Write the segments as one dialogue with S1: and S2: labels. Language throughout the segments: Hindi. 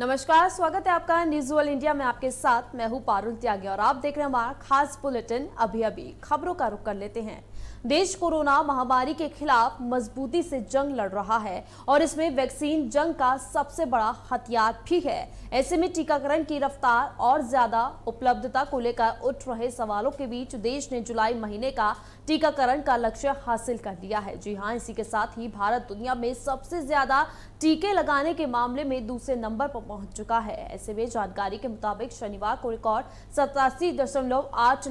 S1: नमस्कार स्वागत है आपका न्यूज वर्ल इंडिया में आपके साथ मैं हूं पारुल त्यागी और आप देख रहे हैं हमारा खास बुलेटिन अभी अभी खबरों का रुख कर लेते हैं देश कोरोना महामारी के खिलाफ मजबूती से जंग लड़ रहा है और इसमें वैक्सीन जंग का सबसे बड़ा हथियार भी है ऐसे में टीकाकरण की रफ्तार और ज्यादा उपलब्धता को लेकर उठ रहे सवालों के बीच देश ने जुलाई महीने का टीकाकरण का लक्ष्य हासिल कर लिया है जी हाँ इसी के साथ ही भारत दुनिया में सबसे ज्यादा टीके लगाने के मामले में दूसरे नंबर पर पहुंच चुका है ऐसे में जानकारी के मुताबिक शनिवार को रिकॉर्ड सतासी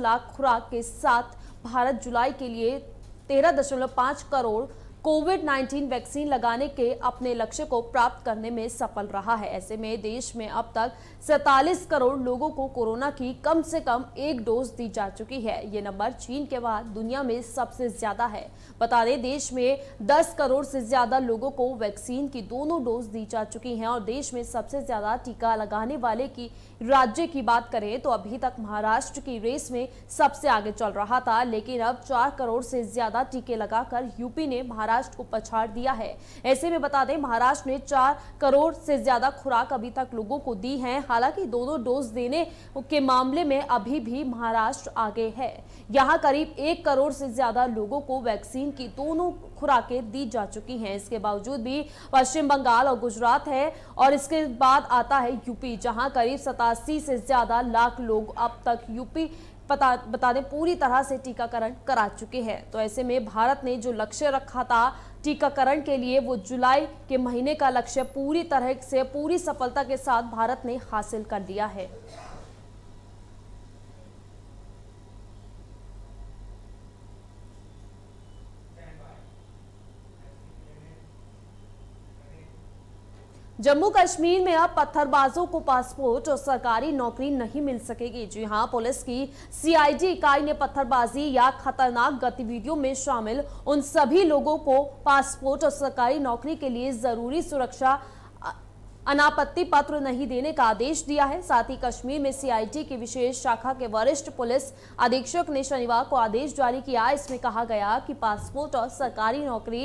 S1: लाख खुराक के साथ भारत जुलाई के लिए 13.5 करोड़ कोविड 19 वैक्सीन लगाने के अपने लक्ष्य को प्राप्त करने में सफल रहा है ऐसे में देश में अब तक सैतालीस करोड़ लोगों को कोरोना की कम से कम एक डोज दी जा चुकी है ये नंबर चीन के बाद दुनिया में सबसे ज्यादा है बता दें देश में 10 करोड़ से ज्यादा लोगों को वैक्सीन की दोनों डोज दी जा चुकी हैं और देश में सबसे ज्यादा टीका लगाने वाले की राज्य की बात करें तो अभी तक महाराष्ट्र की रेस में सबसे आगे चल रहा था लेकिन अब चार करोड़ से ज्यादा टीके लगाकर यूपी ने महाराष्ट्र को पछाड़ दिया है ऐसे में बता दें महाराष्ट्र ने चार करोड़ से ज्यादा खुराक अभी तक लोगों को दी है हालांकि दोनों डोज देने के मामले में अभी भी महाराष्ट्र आगे है यहाँ करीब एक करोड़ से ज्यादा लोगों को वैक्सीन की दोनों खुराकें दी जा चुकी हैं इसके बावजूद भी पश्चिम बंगाल और गुजरात है और इसके बाद आता है यूपी जहां करीब सतासी से ज्यादा लाख लोग अब तक यूपी पता बता दें पूरी तरह से टीकाकरण करा चुके हैं तो ऐसे में भारत ने जो लक्ष्य रखा था टीकाकरण के लिए वो जुलाई के महीने का लक्ष्य पूरी तरह से पूरी सफलता के साथ भारत ने हासिल कर लिया है जम्मू कश्मीर में अब पत्थरबाजों को पासपोर्ट और सरकारी नौकरी नहीं मिल सकेगी जी हां पुलिस की सीआईडी इकाई ने पत्थरबाजी या खतरनाक गतिविधियों में शामिल उन सभी लोगों को पासपोर्ट और सरकारी नौकरी के लिए जरूरी सुरक्षा अनापत्ति पत्र नहीं देने का आदेश दिया है साथ ही कश्मीर में सीआईटी की विशेष शाखा के वरिष्ठ पुलिस अधीक्षक ने शनिवार को आदेश जारी किया इसमें कहा गया कि पासपोर्ट और सरकारी नौकरी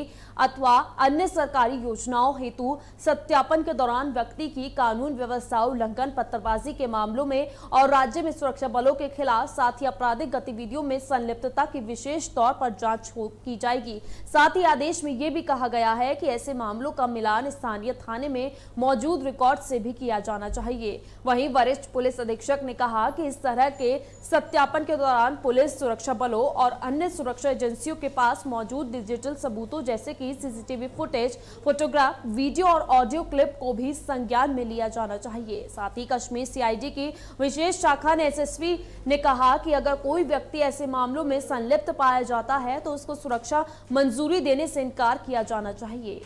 S1: अथवा अन्य सरकारी योजनाओं हेतु सत्यापन के दौरान व्यक्ति की कानून व्यवस्था उल्लंघन पत्थरबाजी के मामलों में और राज्य में सुरक्षा बलों के खिलाफ साथ ही आपराधिक गतिविधियों में संलिप्तता की विशेष तौर पर जांच की जाएगी साथ ही आदेश में यह भी कहा गया है कि ऐसे मामलों का मिलान स्थानीय थाने में मौजूद मौजूद रिकॉर्ड से भी किया जाना चाहिए वहीं वरिष्ठ पुलिस अधीक्षक ने कहा कि इस तरह के सत्यापन के दौरान पुलिस सुरक्षा बलों और अन्य सुरक्षा एजेंसियों के पास मौजूद डिजिटल सबूतों जैसे कि सीसीटीवी फुटेज फोटोग्राफ वीडियो और ऑडियो क्लिप को भी संज्ञान में लिया जाना चाहिए साथ ही कश्मीर सी की विशेष शाखा ने एस ने कहा कि अगर कोई व्यक्ति ऐसे मामलों में संलिप्त पाया जाता है तो उसको सुरक्षा मंजूरी देने से इनकार किया जाना चाहिए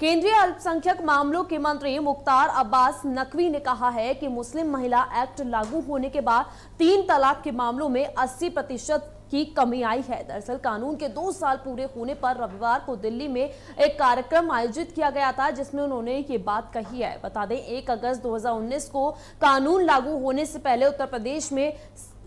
S1: केंद्रीय अल्पसंख्यक मामलों के मंत्री मुख्तार अब्बास नकवी ने कहा है कि मुस्लिम महिला एक्ट लागू होने के बाद तीन तलाक के मामलों में 80 प्रतिशत की कमी आई है दरअसल कानून के दो साल पूरे होने पर रविवार को दिल्ली में एक कार्यक्रम आयोजित किया गया था जिसमें उन्होंने ये बात कही है बता दें 1 अगस्त 2019 को कानून लागू होने से पहले उत्तर प्रदेश में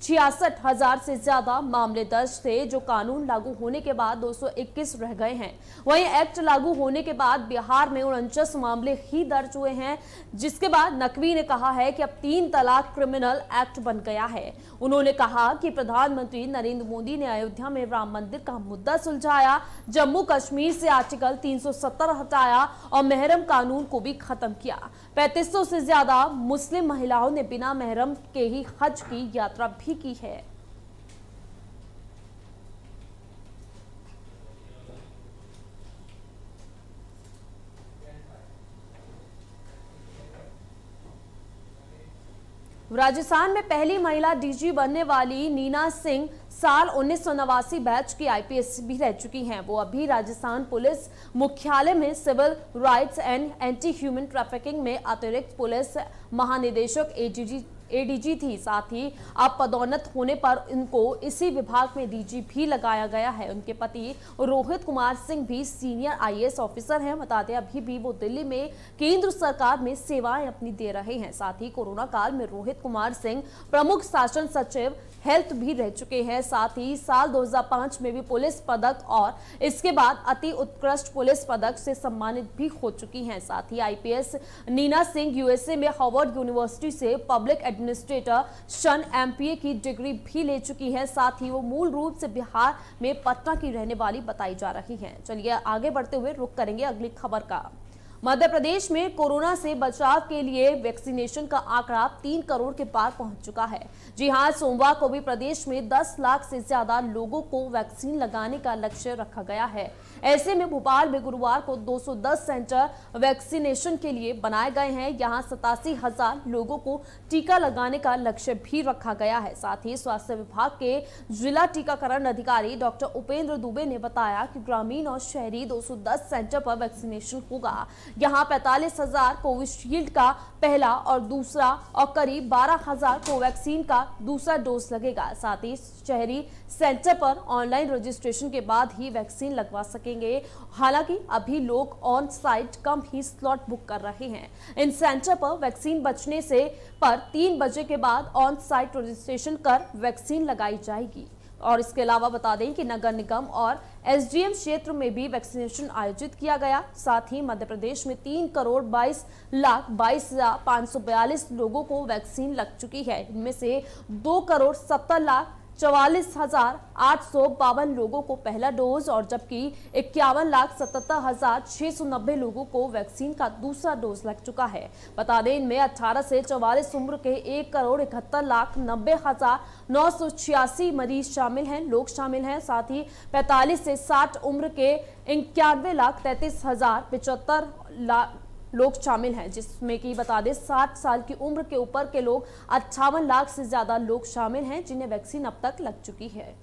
S1: छियासठ हजार से ज्यादा मामले दर्ज थे जो कानून लागू होने के बाद 221 रह गए हैं वहीं एक्ट लागू होने के बाद बिहार में उनचास मामले ही दर्ज हुए हैं जिसके बाद नकवी ने कहा है कि अब तीन तलाक क्रिमिनल एक्ट बन गया है उन्होंने कहा कि प्रधानमंत्री नरेंद्र मोदी ने अयोध्या में राम मंदिर का मुद्दा सुलझाया जम्मू कश्मीर से आर्टिकल तीन हटाया और महरम कानून को भी खत्म किया 3500 से ज्यादा मुस्लिम महिलाओं ने बिना महरम के ही हज की यात्रा भी वृद्धि की है राजस्थान में पहली महिला डीजी बनने वाली नीना सिंह साल उन्नीस बैच की आईपीएस भी रह चुकी हैं वो अभी राजस्थान पुलिस मुख्यालय में civil rights and anti human trafficking में अतिरिक्त पुलिस महानिदेशक एडीजी एडीजी थी साथ ही अब पदोन्नत होने पर इनको इसी विभाग में डीजी भी लगाया गया है उनके पति रोहित कुमार सिंह भी सीनियर आईएएस ऑफिसर हैं बता दें अभी भी वो दिल्ली में केंद्र सरकार में सेवाएं अपनी दे रहे हैं साथ ही कोरोना काल में रोहित कुमार सिंह प्रमुख शासन सचिव हेल्थ भी रह चुके हैं साथ ही साल 2005 में भी पुलिस पदक और इसके बाद अति उत्कृष्ट पुलिस पदक से सम्मानित भी हो चुकी हैं साथ ही आईपीएस नीना सिंह यूएसए में हॉवर्ड यूनिवर्सिटी से पब्लिक एडमिनिस्ट्रेटर शन एमपीए की डिग्री भी ले चुकी हैं साथ ही वो मूल रूप से बिहार में पटना की रहने वाली बताई जा रही है चलिए आगे बढ़ते हुए रुक करेंगे अगली खबर का मध्य प्रदेश में कोरोना से बचाव के लिए वैक्सीनेशन का आंकड़ा तीन करोड़ के पार पहुंच चुका है जी हां सोमवार को भी प्रदेश में 10 लाख से ज्यादा लोगों को वैक्सीन लगाने का लक्ष्य रखा गया है ऐसे में भोपाल में गुरुवार को 210 सेंटर वैक्सीनेशन के लिए बनाए गए हैं यहाँ सतासी हजार लोगों को टीका लगाने का लक्ष्य भी रखा गया है साथ ही स्वास्थ्य विभाग के जिला टीकाकरण अधिकारी डॉक्टर उपेंद्र दुबे ने बताया कि ग्रामीण और शहरी 210 सेंटर पर वैक्सीनेशन होगा यहाँ पैतालीस हजार कोविशील्ड का पहला और दूसरा और करीब बारह हजार कोवैक्सीन का दूसरा डोज लगेगा साथ ही शहरी सेंटर पर ऑनलाइन रजिस्ट्रेशन के बाद ही वैक्सीन लगवा सकेंगे हालांकि अभी लोग ऑन साइट कम ही स्लॉट बुक कर रहे हैं इन सेंटर पर वैक्सीन बचने से पर तीन बजे के बाद ऑन साइट रजिस्ट्रेशन कर वैक्सीन लगाई जाएगी और इसके अलावा बता दें कि नगर निगम और एसडीएम क्षेत्र में भी वैक्सीनेशन आयोजित किया गया साथ ही मध्य प्रदेश में तीन करोड़ बाईस लाख बाईस हजार पाँच सौ बयालीस लोगों को वैक्सीन लग चुकी है इनमें से दो करोड़ सत्तर लाख चौवालीस हजार आठ सौ बावन लोगों को पहला डोज और जबकि इक्यावन लाख सतहत्तर हजार छह सौ नब्बे लोगों को वैक्सीन का दूसरा डोज लग चुका है बता दें इनमें 18 से चौवालीस उम्र के एक करोड़ इकहत्तर लाख नब्बे हजार नौ सौ छियासी मरीज शामिल हैं लोग शामिल हैं साथ ही 45 से 60 उम्र के इक्यानवे लाख तैतीस हजार पिचहत्तर लाख लोग शामिल हैं जिसमें कि बता दें साठ साल की उम्र के ऊपर के लोग अट्ठावन लाख से ज़्यादा लोग शामिल हैं जिन्हें वैक्सीन अब तक लग चुकी है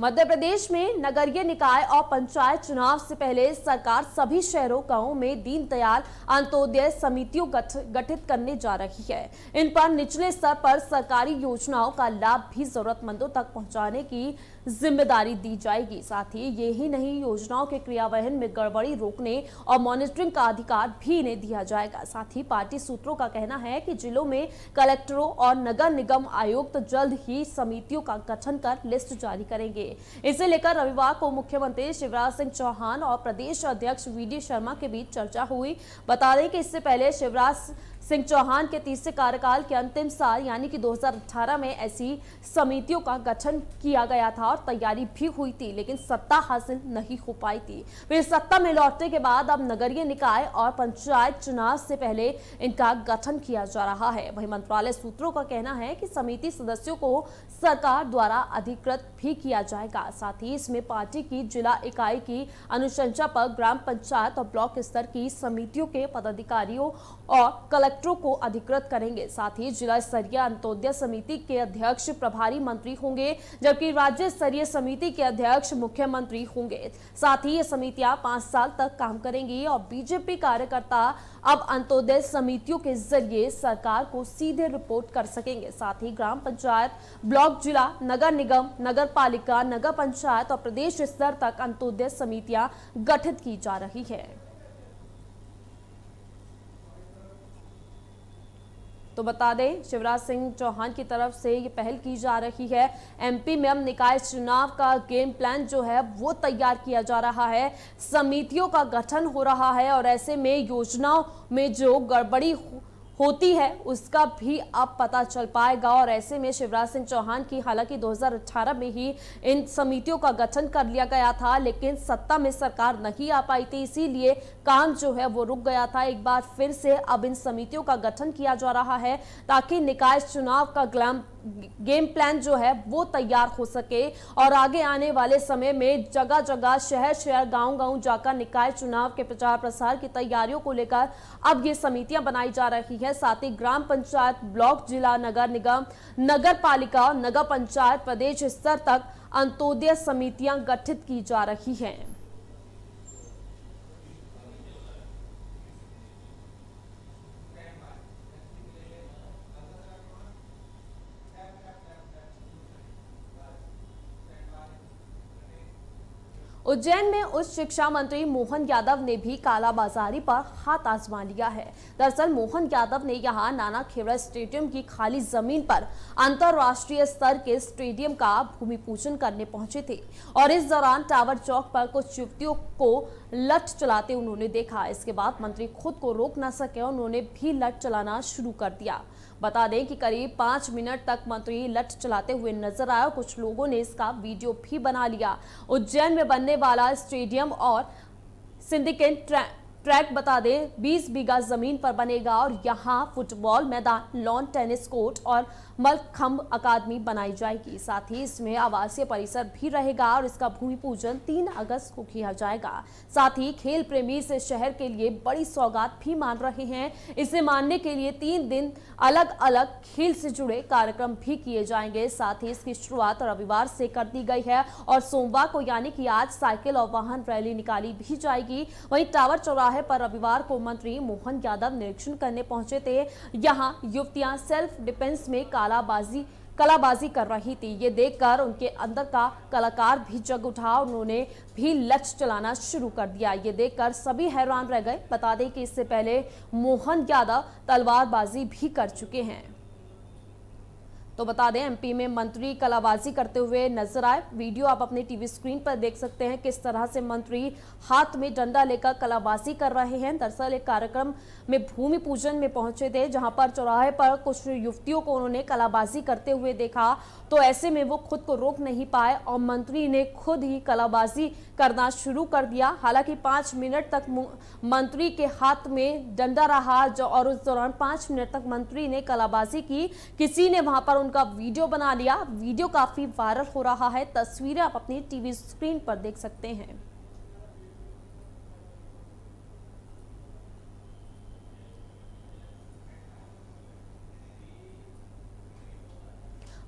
S1: मध्य प्रदेश में नगरीय निकाय और पंचायत चुनाव से पहले सरकार सभी शहरों गांवों में दीनदयाल अंत्योदय समितियों गठित करने जा रही है इन पर निचले स्तर पर सरकारी योजनाओं का लाभ भी जरूरतमंदों तक पहुंचाने की जिम्मेदारी दी जाएगी साथ ही यही नहीं योजनाओं के क्रियान्वयन में गड़बड़ी रोकने और मॉनिटरिंग का अधिकार भी इन्हें दिया जाएगा साथ ही पार्टी सूत्रों का कहना है कि जिलों में कलेक्टरों और नगर निगम आयुक्त जल्द ही समितियों का गठन कर लिस्ट जारी करेंगे चाहिए इसे लेकर रविवार को मुख्यमंत्री शिवराज सिंह चौहान और प्रदेश अध्यक्ष वी शर्मा के बीच चर्चा हुई बता दें कि इससे पहले शिवराज सिंह चौहान के तीसरे कार्यकाल के अंतिम साल यानी कि 2018 में ऐसी समितियों का गठन किया गया था और तैयारी भी हुई थी लेकिन सत्ता हासिल नहीं हो पाई थी फिर सत्ता में लौटने के बाद अब नगरीय निकाय और पंचायत चुनाव से पहले इनका गठन किया जा रहा है वही मंत्रालय सूत्रों का कहना है कि समिति सदस्यों को सरकार द्वारा अधिकृत भी किया जाएगा साथ ही इसमें पार्टी की जिला इकाई की अनुशंसा पर ग्राम पंचायत और ब्लॉक स्तर की समितियों के पदाधिकारियों और कलेक्टर कलेक्टरों को अधिकृत करेंगे साथ ही जिला स्तरीय अंत्योदय समिति के अध्यक्ष प्रभारी मंत्री होंगे जबकि राज्य स्तरीय समिति के अध्यक्ष मुख्यमंत्री होंगे साथ ही ये समितियां पांच साल तक काम करेंगी और बीजेपी कार्यकर्ता अब अंत्योदय समितियों के जरिए सरकार को सीधे रिपोर्ट कर सकेंगे साथ ही ग्राम पंचायत ब्लॉक जिला नगर निगम नगर पालिका नगर पंचायत और प्रदेश स्तर तक अंत्योदय समितियां गठित की जा रही है तो बता दें शिवराज सिंह चौहान की तरफ से ये पहल की जा रही है एमपी में अब निकाय चुनाव का गेम प्लान जो है वो तैयार किया जा रहा है समितियों का गठन हो रहा है और ऐसे में योजनाओं में जो गड़बड़ी होती है उसका भी अब पता चल पाएगा और ऐसे में शिवराज सिंह चौहान की हालांकि 2018 में ही इन समितियों का गठन कर लिया गया था लेकिन सत्ता में सरकार नहीं आ पाई थी इसीलिए काम जो है वो रुक गया था एक बार फिर से अब इन समितियों का गठन किया जा रहा है ताकि निकाय चुनाव का ग्लैम गेम प्लान जो है वो तैयार हो सके और आगे आने वाले समय में जगह जगह शहर शहर गांव गांव जाकर निकाय चुनाव के प्रचार प्रसार की तैयारियों को लेकर अब ये समितियां बनाई जा रही है साथ ही ग्राम पंचायत ब्लॉक जिला नगर निगम नगर पालिका नगर पंचायत प्रदेश स्तर तक अंत्योदय समितियां गठित की जा रही हैं उज्जैन में उच्च शिक्षा मंत्री मोहन यादव ने भी कालाबाजारी पर हाथ आजमा लिया है दरअसल मोहन यादव ने यहां नाना खेड़ा स्टेडियम की खाली जमीन पर अंतरराष्ट्रीय स्तर के स्टेडियम का भूमि पूजन करने पहुंचे थे और इस दौरान टावर चौक पर कुछ युवतियों को लट चलाते उन्होंने देखा इसके बाद मंत्री खुद को रोक ना सके उन्होंने भी लट चलाना शुरू कर दिया बता दें कि करीब पांच मिनट तक मंत्री लठ चलाते हुए नजर आया कुछ लोगों ने इसका वीडियो भी बना लिया उज्जैन में बनने वाला स्टेडियम और सिंडिकेट ट्रैक बता दें 20 बीघा जमीन पर बनेगा और यहाँ फुटबॉल मैदान लॉन टेनिस कोर्ट और मलखम्ब अकादमी बनाई जाएगी साथ ही इसमें आवासीय परिसर भी रहेगा और इसका भूमि पूजन 3 अगस्त को किया जाएगा साथ ही खेल प्रेमी इस शहर के लिए बड़ी सौगात भी मान रहे हैं इसे मानने के लिए तीन दिन अलग अलग खेल से जुड़े कार्यक्रम भी किए जाएंगे साथ ही इसकी शुरुआत रविवार से कर दी गई है और सोमवार को यानी कि आज साइकिल और वाहन रैली निकाली भी जाएगी वही टावर चौराहे है पर रविवार को मंत्री मोहन यादव निरीक्षण करने पहुंचे थे यहां युवतियां सेल्फ डिफेंस में कालाबाजी कलाबाजी कर रही थी ये देखकर उनके अंदर का कलाकार भी जग उठा उन्होंने भी लक्ष्य चलाना शुरू कर दिया ये देखकर सभी हैरान रह गए बता दें कि इससे पहले मोहन यादव तलवारबाजी भी कर चुके हैं तो बता दें एमपी में मंत्री कलाबाजी करते हुए नजर आए वीडियो आप अपने टीवी स्क्रीन पर देख सकते हैं किस तरह से मंत्री हाथ में डंडा लेकर कलाबाजी कर रहे हैं दरअसल एक कार्यक्रम में भूमि पूजन में पहुंचे थे जहां पर चौराहे पर कुछ युवतियों को उन्होंने कलाबाजी करते हुए देखा तो ऐसे में वो खुद को रोक नहीं पाए और मंत्री ने खुद ही कलाबाजी करना शुरू कर दिया हालांकि पांच मिनट तक मंत्री के हाथ में डंडा रहा और उस दौरान पांच मिनट तक मंत्री ने कलाबाजी की किसी ने वहां पर उनका वीडियो बना लिया वीडियो काफ़ी वायरल हो रहा है तस्वीरें आप अपनी टीवी स्क्रीन पर देख सकते हैं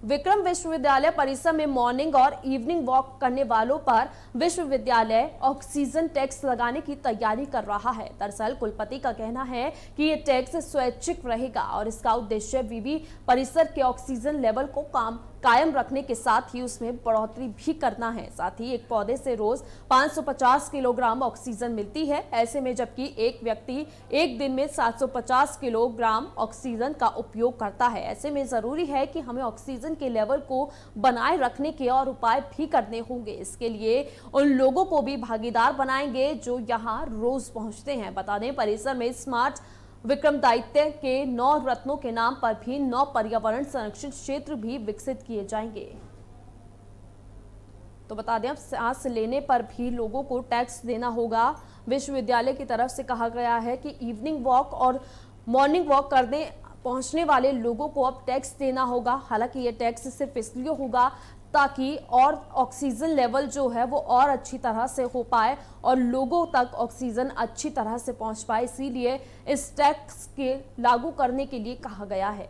S1: विक्रम विश्वविद्यालय परिसर में मॉर्निंग और इवनिंग वॉक करने वालों पर विश्वविद्यालय ऑक्सीजन टैक्स लगाने की तैयारी कर रहा है दरअसल कुलपति का कहना है कि ये टैक्स स्वैच्छिक रहेगा और इसका उद्देश्य विवि परिसर के ऑक्सीजन लेवल को काम कायम रखने के साथ ही उसमें बढ़ोतरी भी करना है साथ ही एक पौधे से रोज 550 किलोग्राम ऑक्सीजन मिलती है ऐसे में जबकि एक व्यक्ति एक दिन में 750 किलोग्राम ऑक्सीजन का उपयोग करता है ऐसे में ज़रूरी है कि हमें ऑक्सीजन के लेवल को बनाए रखने के और उपाय भी करने होंगे इसके लिए उन लोगों को भी भागीदार बनाएंगे जो यहाँ रोज पहुँचते हैं बता दें परिसर में स्मार्ट विक्रमदायित्य के नौ रत्नों के नाम पर भी नौ पर्यावरण संरक्षित क्षेत्र भी विकसित किए जाएंगे तो बता दें अब सांस लेने पर भी लोगों को टैक्स देना होगा विश्वविद्यालय की तरफ से कहा गया है कि इवनिंग वॉक और मॉर्निंग वॉक करने पहुंचने वाले लोगों को अब टैक्स देना होगा हालांकि ये टैक्स सिर्फ इसलिए होगा ताकि और ऑक्सीजन लेवल जो है वो और अच्छी तरह से हो पाए और लोगों तक ऑक्सीजन अच्छी तरह से पहुंच पाए इसीलिए इस टैक्स के लागू करने के लिए कहा गया है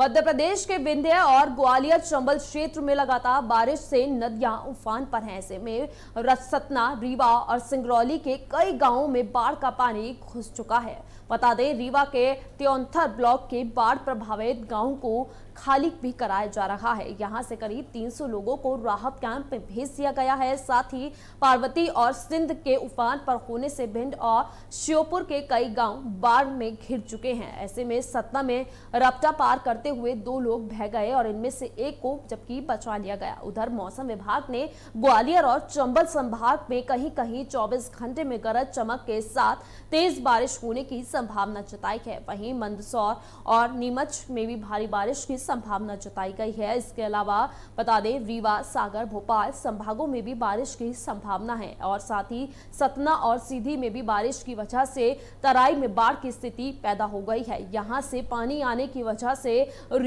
S1: मध्य प्रदेश के विंध्य और ग्वालियर चंबल क्षेत्र में लगातार बारिश से नदियां उफान पर हैं ऐसे में रसतना रीवा और सिंगरौली के कई गांवों में बाढ़ का पानी घुस चुका है बता दें रीवा के त्योंथर ब्लॉक के बाढ़ प्रभावित गांव को खाली भी कराया जा रहा है यहाँ से करीब 300 लोगों को राहत कैंप में भेज दिया गया है साथ ही पार्वती और सिंध के उफान पर होने से भिंड और श्योपुर के कई गांव बाढ़ में घिर चुके हैं ऐसे में सतना में रपटा पार करते हुए दो लोग बह गए और इनमें से एक को जबकि बचा लिया गया उधर मौसम विभाग ने ग्वालियर और चंबल संभाग में कहीं कहीं चौबीस घंटे में गरज चमक के साथ तेज बारिश होने की संभावना जताई है वहीं मंदसौर और नीमच में भी भारी बारिश की संभावना जताई गई है इसके अलावा बता दें रीवा सागर भोपाल संभागों में भी बारिश की संभावना है और साथ ही सतना और सीधी में भी बारिश की वजह से तराई में बाढ़ की स्थिति पैदा हो गई है यहाँ से पानी आने की वजह से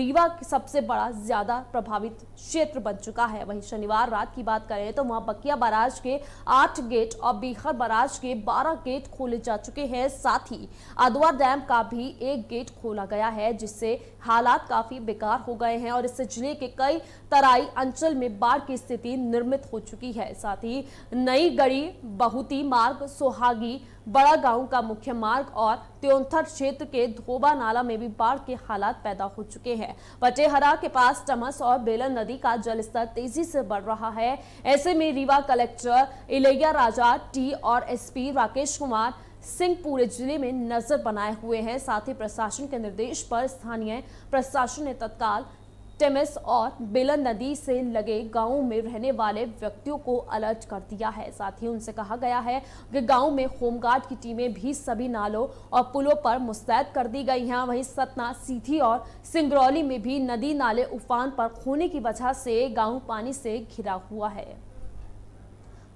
S1: रीवा सबसे बड़ा ज्यादा प्रभावित क्षेत्र बन चुका है वही शनिवार रात की बात करें तो वहां बकिया बराज के आठ गेट और बीहर बराज के बारह गेट खोले जा चुके हैं साथ ही अदवा डैम का भी एक गेट खोला गया है जिससे हालात काफी बेकार शिकार हो गए हैं और इस जिले के कई तराई अंचल में बाढ़ की स्थिति निर्मित हो चुकी है साथ ही नई गड़ी बहुती मार्ग सोहागी बड़ा गांव का मुख्य मार्ग और त्योंथर क्षेत्र के धोबा नाला में भी बाढ़ के हालात पैदा हो चुके हैं पटेहरा के पास टमस और बेलन नदी का जलस्तर तेजी से बढ़ रहा है ऐसे में रीवा कलेक्टर इलैया राजा टी और एसपी राकेश कुमार सिंह पूरे जिले में नजर बनाए हुए हैं साथ ही प्रशासन के निर्देश पर स्थानीय प्रशासन ने तत्काल टेमिस और बेलन नदी से लगे गांवों में रहने वाले व्यक्तियों को अलर्ट कर दिया है साथ ही उनसे कहा गया है कि गांव में होमगार्ड की टीमें भी सभी नालों और पुलों पर मुस्तैद कर दी गई हैं वहीं सतना सीधी और सिंगरौली में भी नदी नाले उफान पर खोने की वजह से गांव पानी से घिरा हुआ है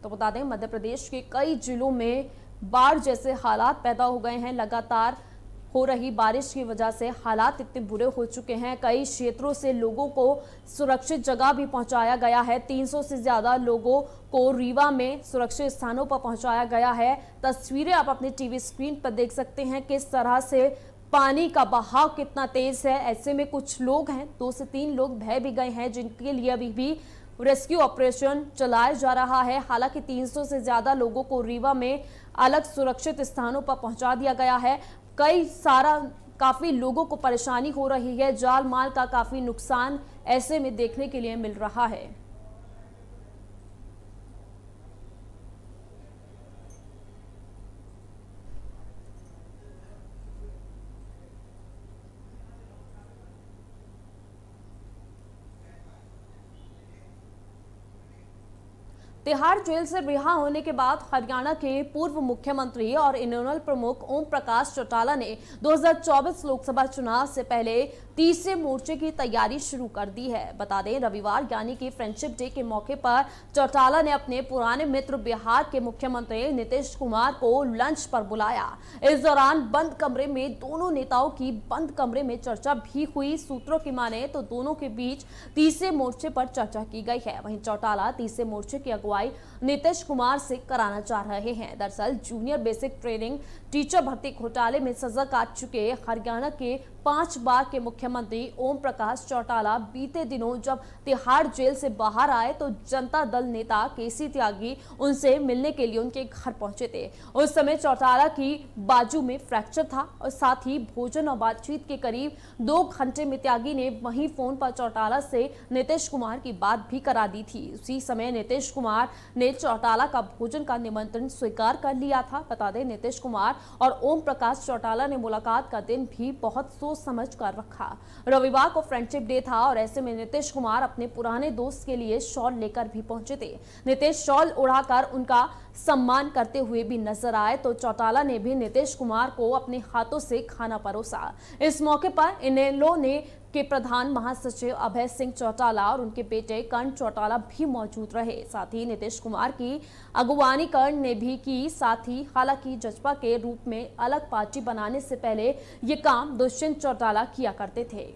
S1: तो बता दें मध्य प्रदेश के कई जिलों में बाढ़ जैसे हालात पैदा हो गए हैं लगातार हो रही बारिश की वजह से हालात इतने बुरे हो चुके हैं कई क्षेत्रों से लोगों को सुरक्षित जगह भी पहुंचाया गया है 300 से ज़्यादा लोगों को रीवा में सुरक्षित स्थानों पर पहुंचाया गया है तस्वीरें आप अपने टीवी स्क्रीन पर देख सकते हैं किस तरह से पानी का बहाव कितना तेज है ऐसे में कुछ लोग हैं दो से तीन लोग बह भी गए हैं जिनके लिए अभी भी रेस्क्यू ऑपरेशन चलाया जा रहा है हालांकि 300 से ज़्यादा लोगों को रीवा में अलग सुरक्षित स्थानों पर पहुंचा दिया गया है कई सारा काफ़ी लोगों को परेशानी हो रही है जाल माल का काफ़ी नुकसान ऐसे में देखने के लिए मिल रहा है तिहाड़ जेल से रिहा होने के बाद हरियाणा के पूर्व मुख्यमंत्री और इनोनल प्रमुख ओम प्रकाश चौटाला ने 2024 लोकसभा चुनाव से पहले तीसरे मोर्चे की तैयारी शुरू कर दी है बता दें रविवार यानी कि फ्रेंडशिप डे के मौके पर चौटाला ने अपने पुराने मित्र बिहार के मुख्यमंत्री नीतीश कुमार को लंच पर बुलाया इस दौरान बंद कमरे में दोनों नेताओं की बंद कमरे में चर्चा भी हुई सूत्रों की माने तो दोनों के बीच तीसरे मोर्चे पर चर्चा की गई है वहीं चौटाला तीसरे मोर्चे की अगुवाई नीतीश कुमार से कराना चाह रहे हैं दरअसल जूनियर बेसिक ट्रेनिंग टीचर भर्ती घोटाले में सजा काट चुके हरियाणा के पांच बार के मुख्यमंत्री ओम प्रकाश चौटाला बीते दिनों जब तिहाड़ जेल से बाहर आए तो जनता दल नेता केसी त्यागी उनसे मिलने के लिए उनके घर पहुंचे थे उस समय चौटाला की बाजू में फ्रैक्चर था और साथ ही भोजन और बातचीत के करीब दो घंटे में त्यागी ने वहीं फोन पर चौटाला से नीतीश कुमार की बात भी करा दी थी उसी समय नीतीश कुमार ने चौटाला का भोजन का निमंत्रण स्वीकार कर लिया था बता दें नीतीश कुमार और ओम प्रकाश चौटाला ने मुलाकात का दिन भी बहुत सोच सोच समझ कर रखा रविवार को फ्रेंडशिप डे था और ऐसे में नीतीश कुमार अपने पुराने दोस्त के लिए शॉल लेकर भी पहुंचे थे नीतीश शॉल उड़ाकर उनका सम्मान करते हुए भी नजर आए तो चौटाला ने भी नीतीश कुमार को अपने हाथों से खाना परोसा इस मौके पर इनेलो ने के प्रधान महासचिव अभय सिंह चौटाला और उनके बेटे कर्ण चौटाला भी मौजूद रहे साथ ही नीतीश कुमार की अगुवानी कर्ण ने भी की साथ ही हालांकि जजपा के रूप में अलग पार्टी बनाने से पहले ये काम दुष्यंत चौटाला किया करते थे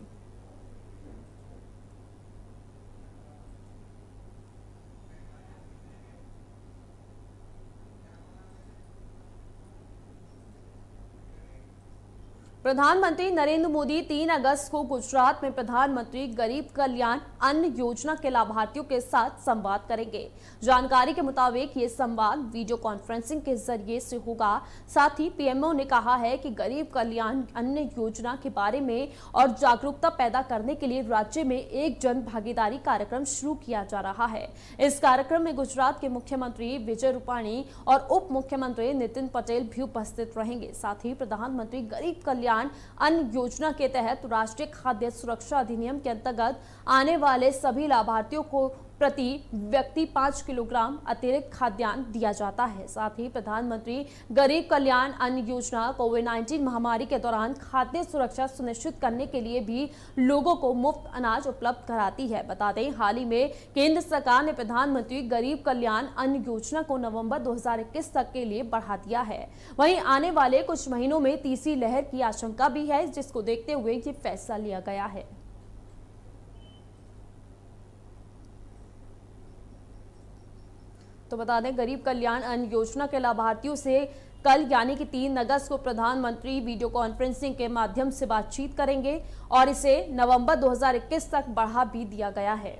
S1: प्रधानमंत्री नरेंद्र मोदी 3 अगस्त को गुजरात में प्रधानमंत्री गरीब कल्याण अन्न योजना के लाभार्थियों के साथ संवाद करेंगे जानकारी के मुताबिक ये संवाद वीडियो कॉन्फ्रेंसिंग के जरिए से होगा साथ ही पीएमओ ने कहा है कि गरीब कल्याण अन्न योजना के बारे में और जागरूकता पैदा करने के लिए राज्य में एक जन भागीदारी कार्यक्रम शुरू किया जा रहा है इस कार्यक्रम में गुजरात के मुख्यमंत्री विजय रूपाणी और उप मुख्यमंत्री नितिन पटेल भी उपस्थित रहेंगे साथ ही प्रधानमंत्री गरीब कल्याण किसान अन्न योजना के तहत राष्ट्रीय खाद्य सुरक्षा अधिनियम के अंतर्गत आने वाले सभी लाभार्थियों को प्रति व्यक्ति पाँच किलोग्राम अतिरिक्त खाद्यान्न दिया जाता है साथ ही प्रधानमंत्री गरीब कल्याण अन्न योजना कोविड नाइन्टीन महामारी के दौरान खाद्य सुरक्षा सुनिश्चित करने के लिए भी लोगों को मुफ्त अनाज उपलब्ध कराती है बता दें हाल ही में केंद्र सरकार ने प्रधानमंत्री गरीब कल्याण अन्न योजना को नवम्बर दो तक के लिए बढ़ा दिया है वही आने वाले कुछ महीनों में तीसरी लहर की आशंका भी है जिसको देखते हुए ये फैसला लिया गया है तो बता दें गरीब कल्याण अन्न योजना के लाभार्थियों से कल यानी कि तीन अगस्त को प्रधानमंत्री वीडियो कॉन्फ्रेंसिंग के माध्यम से बातचीत करेंगे और इसे नवंबर 2021 तक बढ़ा भी दिया गया है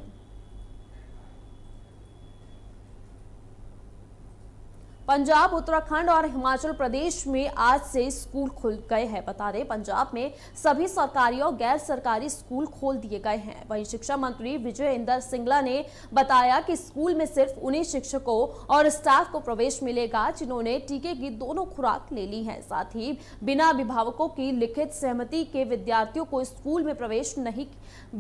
S1: पंजाब उत्तराखंड और हिमाचल प्रदेश में आज से स्कूल खुल गए हैं बता दें पंजाब में सभी सरकारी और गैर सरकारी स्कूल खोल दिए गए हैं वहीं शिक्षा मंत्री विजय इंदर सिंगला ने बताया कि स्कूल में सिर्फ उन्हीं शिक्षकों और स्टाफ को प्रवेश मिलेगा जिन्होंने टीके की दोनों खुराक ले ली है साथ ही बिना अभिभावकों की लिखित सहमति के विद्यार्थियों को स्कूल में प्रवेश नहीं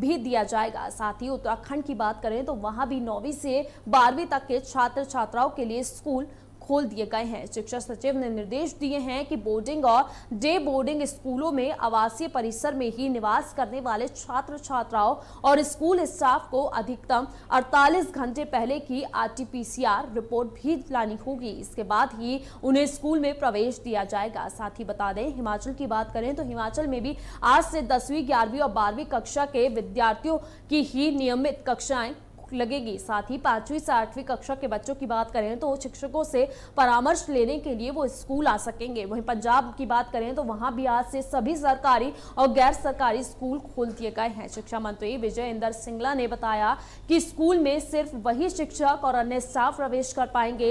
S1: भी दिया जाएगा साथ ही उत्तराखंड की बात करें तो वहां भी नौवीं से बारहवीं तक के छात्र छात्राओं के लिए स्कूल खोल दिए गए हैं शिक्षा सचिव ने निर्देश दिए हैं कि बोर्डिंग और डे बोर्डिंग स्कूलों में आवासीय परिसर में ही निवास करने वाले छात्र छात्राओं और स्कूल स्टाफ को अधिकतम 48 घंटे पहले की आरटीपीसीआर रिपोर्ट भी लानी होगी इसके बाद ही उन्हें स्कूल में प्रवेश दिया जाएगा साथ ही बता दें हिमाचल की बात करें तो हिमाचल में भी आज से दसवीं ग्यारहवीं और बारहवीं कक्षा के विद्यार्थियों की ही नियमित कक्षाएं लगेगी साथ ही पांचवी से आठवीं कक्षा के बच्चों की बात करें तो शिक्षकों से परामर्श लेने के लिए वो स्कूल आ सकेंगे वहीं पंजाब की बात करें तो वहां भी आज से सभी सरकारी और गैर सरकारी स्कूल खोल दिए गए हैं शिक्षा मंत्री विजय इंदर सिंगला ने बताया कि स्कूल में सिर्फ वही शिक्षक और अन्य स्टाफ प्रवेश कर पाएंगे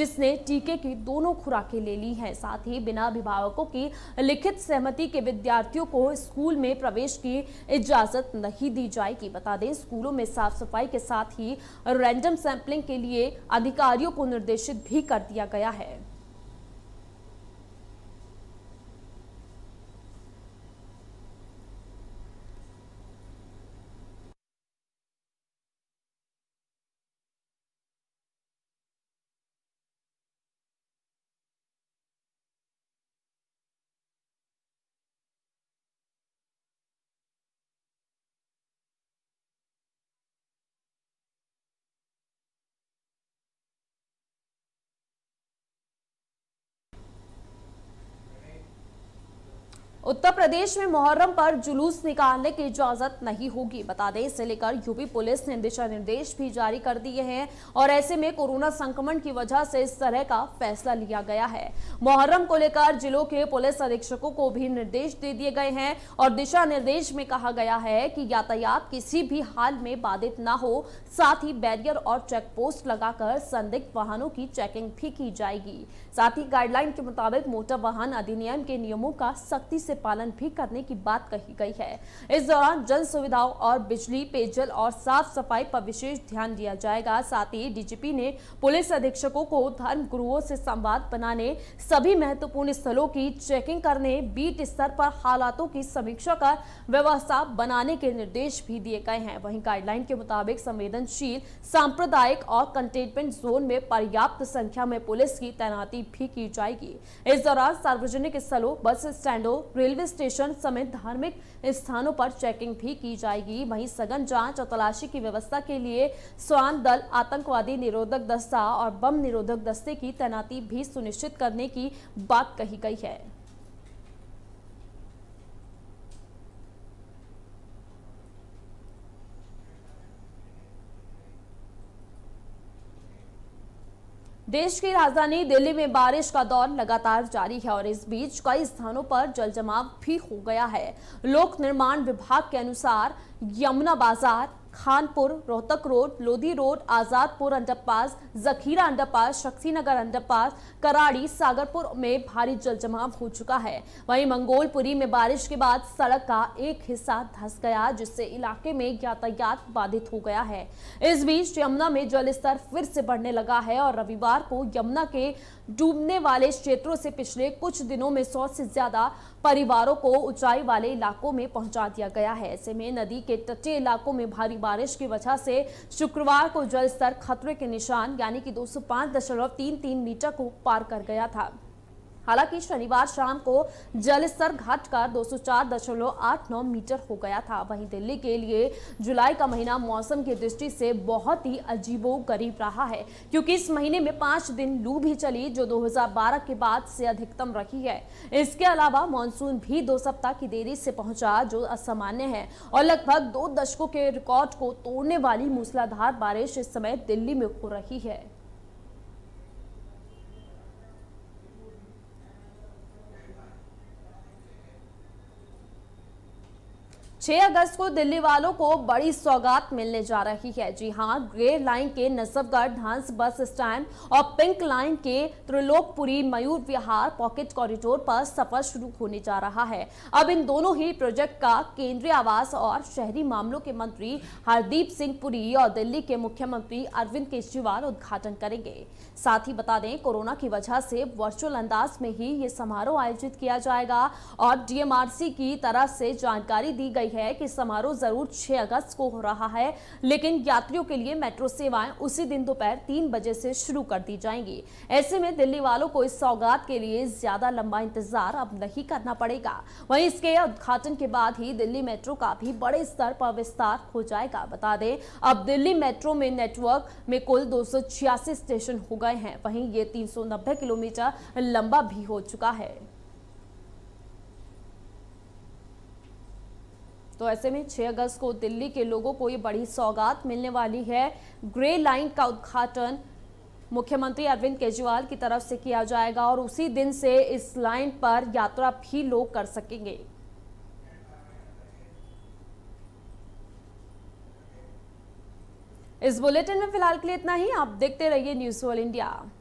S1: जिसने टीके की दोनों खुराकें ले ली हैं साथ ही बिना अभिभावकों की लिखित सहमति के विद्यार्थियों को स्कूल में प्रवेश की इजाजत नहीं दी जाएगी बता दें स्कूलों में साफ सफाई के साथ साथ ही रैंडम सैंपलिंग के लिए अधिकारियों को निर्देशित भी कर दिया गया है उत्तर प्रदेश में मुहर्रम पर जुलूस निकालने की इजाजत नहीं होगी बता दें इसे लेकर यूपी पुलिस ने दिशा निर्देश भी जारी कर दिए हैं और ऐसे में कोरोना संक्रमण की वजह से इस तरह का फैसला लिया गया है मुहर्रम को लेकर जिलों के पुलिस अधीक्षकों को भी निर्देश दे दिए गए हैं और दिशा निर्देश में कहा गया है कि यातायात किसी भी हाल में बाधित न हो साथ ही बैरियर और चेक पोस्ट लगाकर संदिग्ध वाहनों की चेकिंग भी की जाएगी साथ ही गाइडलाइन के मुताबिक मोटर वाहन अधिनियम के नियमों का सख्ती से पालन भी करने की बात कही गई है इस दौरान जन सुविधाओं और बिजली पेयजल और साफ सफाई पर विशेष ध्यान दिया जाएगा साथ ही डीजीपी ने पुलिस अधीक्षकों को धर्म गुरुओं से संवाद बनाने सभी महत्वपूर्ण स्थलों की चेकिंग करने बीट स्तर पर हालातों की समीक्षा कर व्यवस्था बनाने के निर्देश भी दिए गए हैं वहीं गाइडलाइन के मुताबिक संवेदनशील सांप्रदायिक और कंटेनमेंट जोन में पर्याप्त संख्या में पुलिस की तैनाती भी की जाएगी इस दौरान सार्वजनिक स्थलों बस स्टैंडों रेल रेलवे स्टेशन समेत धार्मिक स्थानों पर चेकिंग भी की जाएगी वहीं सघन जांच और तलाशी की व्यवस्था के लिए स्वान दल आतंकवादी निरोधक दस्ता और बम निरोधक दस्ते की तैनाती भी सुनिश्चित करने की बात कही गई है देश की राजधानी दिल्ली में बारिश का दौर लगातार जारी है और इस बीच कई स्थानों पर जल जमाव भी हो गया है लोक निर्माण विभाग के अनुसार Yamuna Bazar Khanpur Rohtak road Lodhi road Azadpur underpass Jakhira underpass Shaktinagar underpass Karari Sagarpur में भारी जल जमाव हो चुका है वहीं मंगोलपुरी में बारिश के बाद सड़क का एक हिस्सा धस गया जिससे इलाके में यातायात बाधित हो गया है इस बीच यमुना में जल स्तर फिर से बढ़ने लगा है और रविवार को यमुना के डूबने वाले क्षेत्रों से पिछले कुछ दिनों में सौ से ज्यादा परिवारों को ऊंचाई वाले इलाकों में पहुंचा दिया गया है ऐसे में नदी के तटीय इलाकों में भारी बारिश की वजह से शुक्रवार को जल स्तर खतरे के निशान यानी कि दो मीटर को पार कर गया था हालांकि शनिवार शाम को जलस्तर घटकर 204.89 मीटर हो गया था वहीं दिल्ली के लिए जुलाई का महीना मौसम की दृष्टि से बहुत ही अजीबो गरीब रहा है क्योंकि इस महीने में पांच दिन लू भी चली जो 2012 के बाद से अधिकतम रही है इसके अलावा मानसून भी दो सप्ताह की देरी से पहुंचा जो असामान्य है और लगभग दो दशकों के रिकॉर्ड को तोड़ने वाली मूसलाधार बारिश इस समय दिल्ली में हो रही है 6 अगस्त को दिल्ली वालों को बड़ी सौगात मिलने जा रही है जी हाँ ग्रे लाइन के नजफगढ़ धांस बस स्टैंड और पिंक लाइन के त्रिलोकपुरी मयूर विहार पॉकेट कॉरिडोर पर सफर शुरू होने जा रहा है अब इन दोनों ही प्रोजेक्ट का केंद्रीय आवास और शहरी मामलों के मंत्री हरदीप सिंह पुरी और दिल्ली के मुख्यमंत्री अरविंद केजरीवाल उद्घाटन करेंगे साथ ही बता दें कोरोना की वजह से वर्चुअल अंदाज में ही ये समारोह आयोजित किया जाएगा और डीएमआरसी की तरफ से जानकारी दी गई गई है कि समारोह जरूर 6 अगस्त को हो रहा है लेकिन यात्रियों के लिए मेट्रो सेवाएं उसी दिन दोपहर तीन बजे से शुरू कर दी जाएंगी ऐसे में दिल्ली वालों को इस सौगात के लिए ज्यादा लंबा इंतजार अब नहीं करना पड़ेगा वहीं इसके उद्घाटन के बाद ही दिल्ली मेट्रो का भी बड़े स्तर पर विस्तार हो जाएगा बता दें अब दिल्ली मेट्रो में नेटवर्क में कुल दो स्टेशन हो गए हैं वहीं ये तीन किलोमीटर लंबा भी हो चुका है तो ऐसे में 6 अगस्त को दिल्ली के लोगों को ये बड़ी सौगात मिलने वाली है ग्रे लाइन का उद्घाटन मुख्यमंत्री अरविंद केजरीवाल की तरफ से किया जाएगा और उसी दिन से इस लाइन पर यात्रा भी लोग कर सकेंगे इस बुलेटिन में फिलहाल के लिए इतना ही आप देखते रहिए न्यूज वर्ल्ड इंडिया